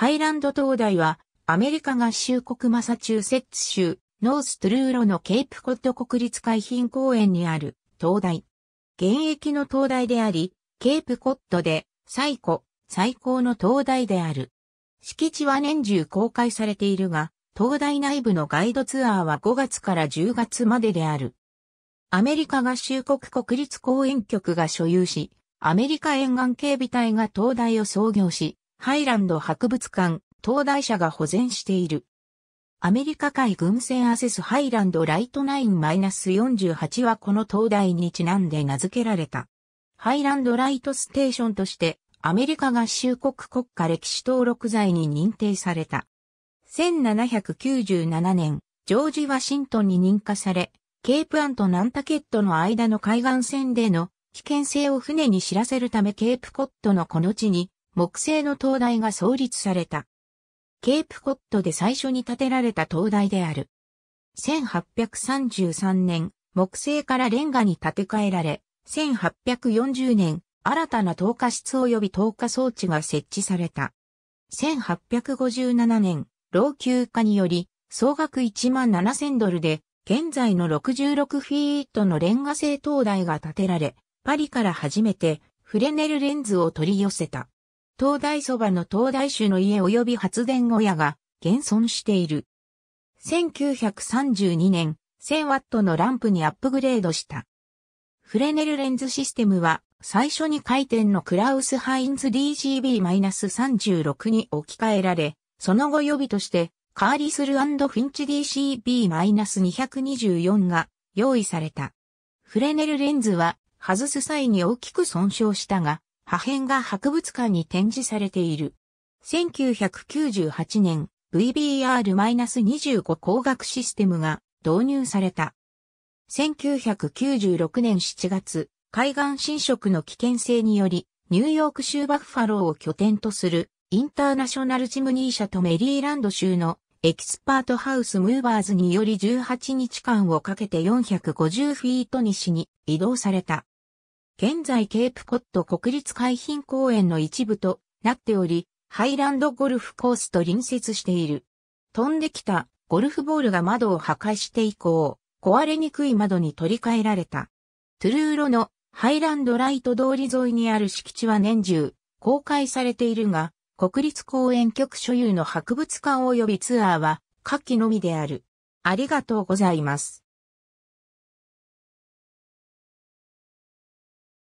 ハイランド灯台は、アメリカ合衆国マサチューセッツ州、ノーストゥルーロのケープコッド国立海浜公園にある灯台。現役の灯台であり、ケープコッドで最古、最高の灯台である。敷地は年中公開されているが、灯台内部のガイドツアーは5月から10月までである。アメリカ合衆国国立公園局が所有し、アメリカ沿岸警備隊が灯台を創業し、ハイランド博物館、東大社が保全している。アメリカ海軍船アセスハイランドライトナイン -48 はこの灯台にちなんで名付けられた。ハイランドライトステーションとしてアメリカ合衆国国家歴史登録罪に認定された。1797年、ジョージ・ワシントンに認可され、ケープアンとナンタケットの間の海岸線での危険性を船に知らせるためケープコットのこの地に木製の灯台が創立された。ケープコットで最初に建てられた灯台である。1833年、木製からレンガに建て替えられ、1840年、新たな灯火室及び灯火装置が設置された。1857年、老朽化により、総額1万7000ドルで、現在の66フィートのレンガ製灯台が建てられ、パリから初めてフレネルレンズを取り寄せた。東大そばの東大種の家及び発電小屋が現存している。1932年、1000W のランプにアップグレードした。フレネルレンズシステムは、最初に回転のクラウス・ハインズ DCB-36 に置き換えられ、その後予備として、カーリスルフィンチ DCB-224 が用意された。フレネルレンズは、外す際に大きく損傷したが、破片が博物館に展示されている。1998年、VBR-25 光学システムが導入された。1996年7月、海岸侵食の危険性により、ニューヨーク州バッファローを拠点とするインターナショナルチムニー社とメリーランド州のエキスパートハウスムーバーズにより18日間をかけて450フィート西に移動された。現在ケープコット国立海浜公園の一部となっており、ハイランドゴルフコースと隣接している。飛んできたゴルフボールが窓を破壊して以降、壊れにくい窓に取り替えられた。トゥルーロのハイランドライト通り沿いにある敷地は年中公開されているが、国立公園局所有の博物館及びツアーは下記のみである。ありがとうございます。